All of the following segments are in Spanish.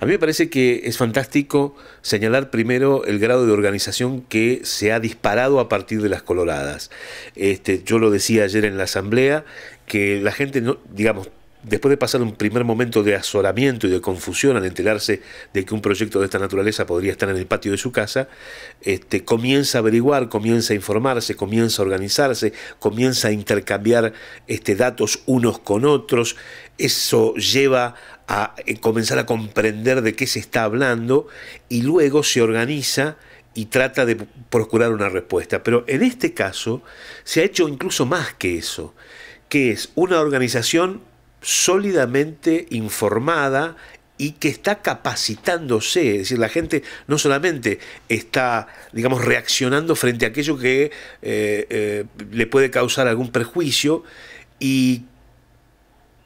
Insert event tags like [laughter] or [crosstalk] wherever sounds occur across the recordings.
A mí me parece que es fantástico señalar primero el grado de organización que se ha disparado a partir de las coloradas. Este, yo lo decía ayer en la asamblea, que la gente, no, digamos, Después de pasar un primer momento de asolamiento y de confusión al enterarse de que un proyecto de esta naturaleza podría estar en el patio de su casa, este, comienza a averiguar, comienza a informarse, comienza a organizarse, comienza a intercambiar este, datos unos con otros. Eso lleva a eh, comenzar a comprender de qué se está hablando y luego se organiza y trata de procurar una respuesta. Pero en este caso se ha hecho incluso más que eso, que es una organización sólidamente informada y que está capacitándose, es decir, la gente no solamente está, digamos, reaccionando frente a aquello que eh, eh, le puede causar algún perjuicio y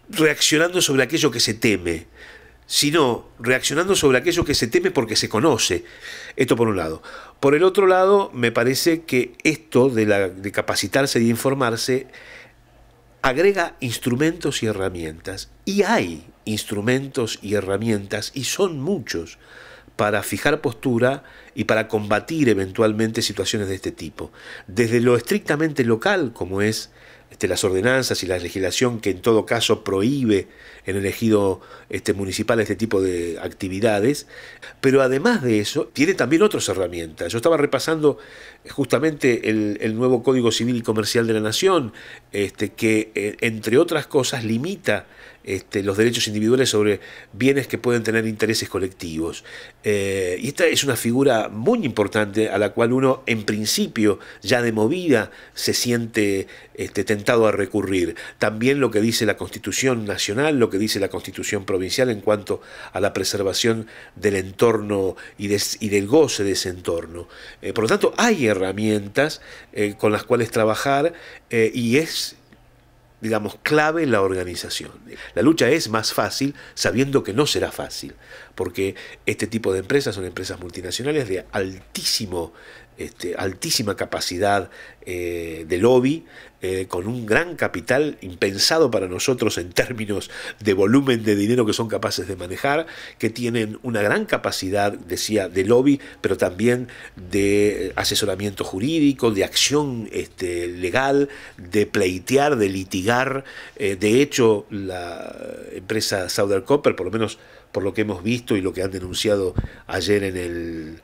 reaccionando sobre aquello que se teme, sino reaccionando sobre aquello que se teme porque se conoce. Esto por un lado. Por el otro lado, me parece que esto de, de capacitarse y informarse agrega instrumentos y herramientas, y hay instrumentos y herramientas, y son muchos, para fijar postura y para combatir eventualmente situaciones de este tipo, desde lo estrictamente local, como es este, las ordenanzas y la legislación que en todo caso prohíbe en el ejido este, municipal este tipo de actividades, pero además de eso tiene también otras herramientas. Yo estaba repasando justamente el, nuevo Código Civil y Comercial de la Nación, este, que eh, entre otras cosas limita este, los derechos individuales sobre bienes que pueden tener intereses colectivos. Eh, y esta es una figura muy importante a la cual uno, en principio, ya de movida, se siente este, tentado a recurrir. También lo que dice la Constitución Nacional, lo que dice la Constitución Provincial en cuanto a la preservación del entorno y, del goce de ese entorno. Eh, por lo tanto, hay herramientas eh, con las cuales trabajar y es digamos, clave en la organización. La lucha es más fácil sabiendo que no será fácil, porque este tipo de empresas son empresas multinacionales de altísimo, este, altísima capacidad eh, de lobby, eh, con un gran capital impensado para nosotros en términos de volumen de dinero que son capaces de manejar, que tienen una gran capacidad, decía, de lobby, pero también de asesoramiento jurídico, de acción este, legal, de pleitear, de litigar. Eh, de hecho, la empresa Southern Copper, por lo menos por lo que hemos visto y lo que han denunciado ayer en el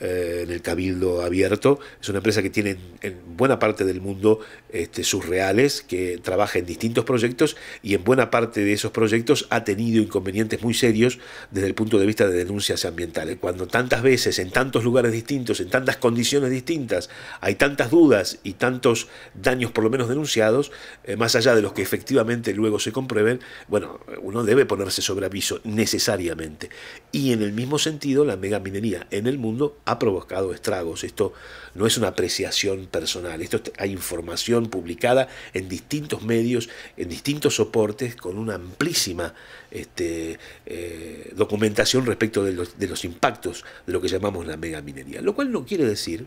eh, en el Cabildo Abierto. Es una empresa que tiene en buena parte del mundo este, sus reales, que trabaja en distintos proyectos y en buena parte de esos proyectos ha tenido inconvenientes muy serios desde el punto de vista de denuncias ambientales. Cuando tantas veces, en tantos lugares distintos, en tantas condiciones distintas, hay tantas dudas y tantos daños por lo menos denunciados, eh, más allá de los que efectivamente luego se comprueben, bueno, uno debe ponerse sobre aviso necesariamente. Y en el mismo sentido, la megaminería en el mundo provocado estragos. Esto no es una apreciación personal, esto hay información publicada en distintos medios, en distintos soportes, con una amplísima este, eh, documentación respecto de los, de los impactos de lo que llamamos la megaminería. Lo cual no quiere decir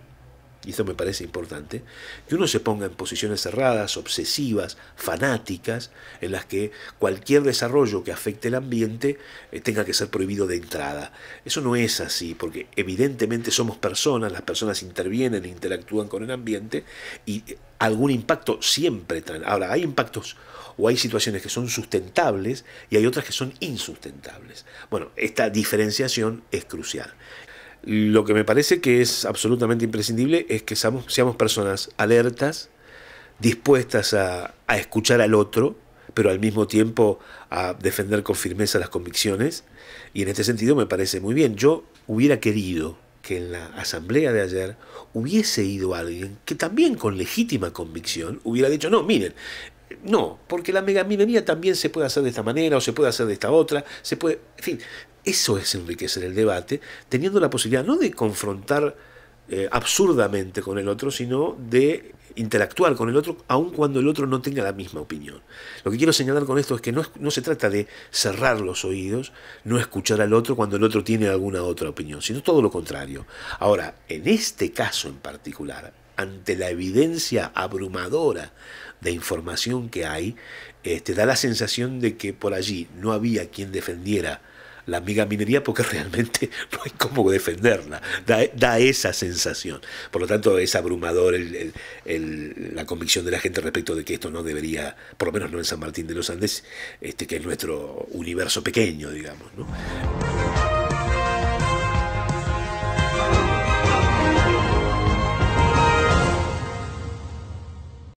y esto me parece importante, que uno se ponga en posiciones cerradas, obsesivas, fanáticas, en las que cualquier desarrollo que afecte el ambiente eh, tenga que ser prohibido de entrada. Eso no es así, porque evidentemente somos personas, las personas intervienen, e interactúan con el ambiente y eh, algún impacto siempre traen. Ahora, hay impactos o hay situaciones que son sustentables y hay otras que son insustentables. Bueno, esta diferenciación es crucial. Lo que me parece que es absolutamente imprescindible es que seamos, personas alertas, dispuestas a, a, escuchar al otro, pero al mismo tiempo a defender con firmeza las convicciones. Y en este sentido me parece muy bien. Yo hubiera querido que en la asamblea de ayer hubiese ido alguien que también con legítima convicción hubiera dicho, no, miren, no, porque la megaminería también se puede hacer de esta manera o se puede hacer de esta otra, se puede, en fin, eso es enriquecer el debate, teniendo la posibilidad no de confrontar eh, absurdamente con el otro, sino de interactuar con el otro, aun cuando el otro no tenga la misma opinión. Lo que quiero señalar con esto es que no, no, se trata de cerrar los oídos, no escuchar al otro cuando el otro tiene alguna otra opinión, sino todo lo contrario. Ahora, en este caso en particular, ante la evidencia abrumadora de información que hay, este, da la sensación de que por allí no había quien defendiera la amiga minería porque [laughs] realmente no hay cómo defenderla. Da, esa sensación. Por lo tanto, es abrumador la convicción de la gente respecto de que esto no debería, por lo menos no en San Martín de los Andes, este, que es nuestro universo pequeño, digamos.